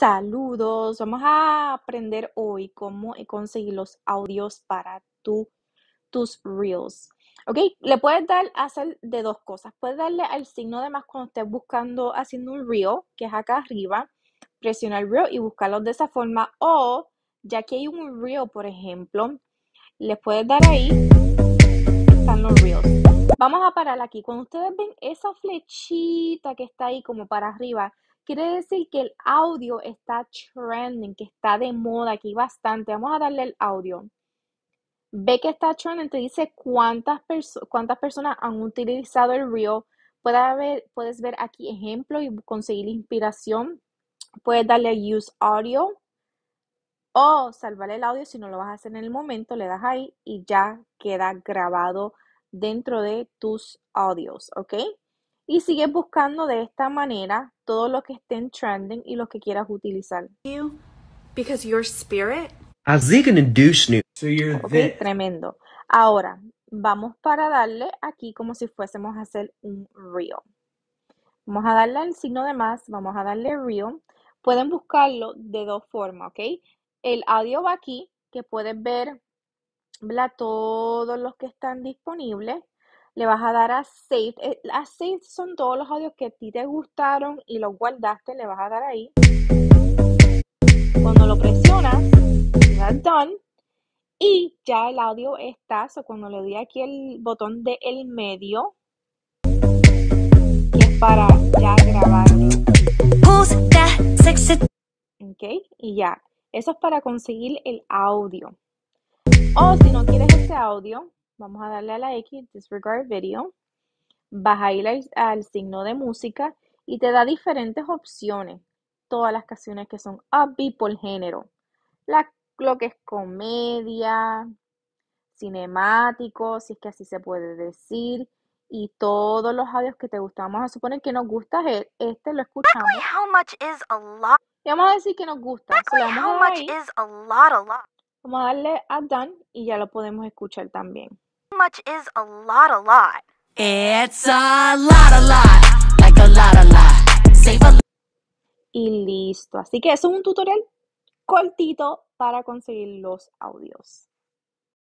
Saludos, vamos a aprender hoy cómo conseguir los audios para tu, tus reels. Ok, le puedes dar hacer de dos cosas. Puedes darle al signo de más cuando estés buscando, haciendo un reel, que es acá arriba, presionar reel y buscarlos de esa forma. O ya que hay un reel, por ejemplo, le puedes dar ahí. Vamos a parar aquí. Cuando ustedes ven esa flechita que está ahí como para arriba, Quiere decir que el audio está trending, que está de moda aquí bastante. Vamos a darle el audio. Ve que está trending, te dice cuántas, personas, cuántas personas han utilizado el reel. Puedes ver, puedes ver aquí ejemplo y conseguir inspiración. Puedes darle a Use Audio o salvar el audio si no lo vas a hacer en el momento. Le das ahí y ya queda grabado dentro de tus audios, ¿ok? y sigues buscando de esta manera todo lo que esté en trending y lo que quieras utilizar. because your Así que tremendo. Ahora, vamos para darle aquí como si fuésemos a hacer un reel. Vamos a darle el signo de más, vamos a darle reel. Pueden buscarlo de dos formas, ¿ok? El audio va aquí, que puedes ver todos los que están disponibles le vas a dar a save. Eh, a save son todos los audios que a ti te gustaron y los guardaste, le vas a dar ahí. Cuando lo presionas, das done y ya el audio está. O cuando le doy aquí el botón de el medio, es para ya grabarlo. Ok, y ya. Eso es para conseguir el audio. O si no quieres ese audio, vamos a darle a la X, disregard video, Baja a ir al, signo de música y te da diferentes opciones. Todas las canciones que son upbeat por género. La, lo que es comedia, cinemático, si es que así se puede decir, y todos los audios que te gustan. Vamos a suponer que nos gusta e, este, lo escuchamos. Y vamos a decir que nos gusta. vamos, a vamos a darle a done y ya lo podemos escuchar también. Y listo. Así que es un tutorial cortito para conseguir los audios.